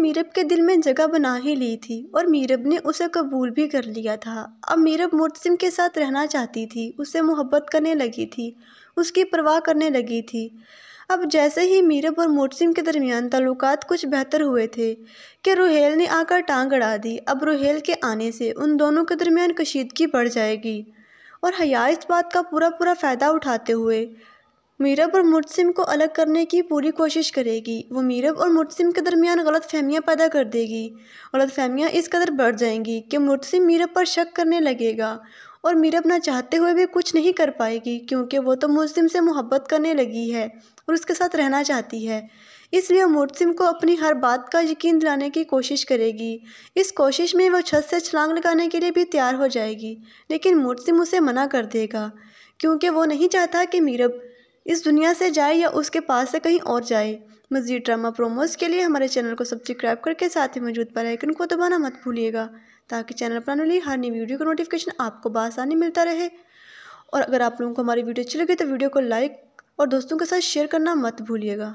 मीरब के दिल में जगह बना ही ली थी और मीरब ने उसे कबूल भी कर लिया था अब मीरब मुर्तसिम के साथ रहना चाहती थी उससे मोहब्बत करने लगी थी उसकी परवाह करने लगी थी अब जैसे ही मीरब और मोहसिम के दरमियान ताल्लुक कुछ बेहतर हुए थे कि रोहेल ने आकर टांग अड़ा दी अब रोहेल के आने से उन दोनों के दरमियान कशीदगी बढ़ जाएगी और हया इस बात का पूरा पूरा फ़ायदा उठाते हुए मीरब और मुतसिम को अलग करने की पूरी कोशिश करेगी वो मीरब और मुतसिम के दरमियान गलत फहमियाँ पैदा कर देगी गलत फहमियाँ इस कदर बढ़ जाएंगी कि मुतसिम मीरब पर शक करने लगेगा और मीरब ना चाहते हुए भी कुछ नहीं कर पाएगी क्योंकि वो तो मुस्लिम से मोहब्बत करने लगी है और उसके साथ रहना चाहती है इसलिए मुर्सिम को अपनी हर बात का यकीन दिलाने की कोशिश करेगी इस कोशिश में वो छत से छलांग लगाने के लिए भी तैयार हो जाएगी लेकिन मुर्सिम उसे मना कर देगा क्योंकि वो नहीं चाहता कि मीरब इस दुनिया से जाए या उसके पास से कहीं और जाए मज़ीद ड्रामा प्रोमोज़ के लिए हमारे चैनल को सब्सक्राइब करके साथ ही मौजूद पर आइकन को दबाना मत भूलिएगा ताकि चैनल पर आने वाली हर नई वीडियो का नोटिफिकेशन आपको बासानी मिलता रहे और अगर आप लोगों को हमारी वीडियो अच्छी लगी तो वीडियो को लाइक और दोस्तों के साथ शेयर करना मत भूलिएगा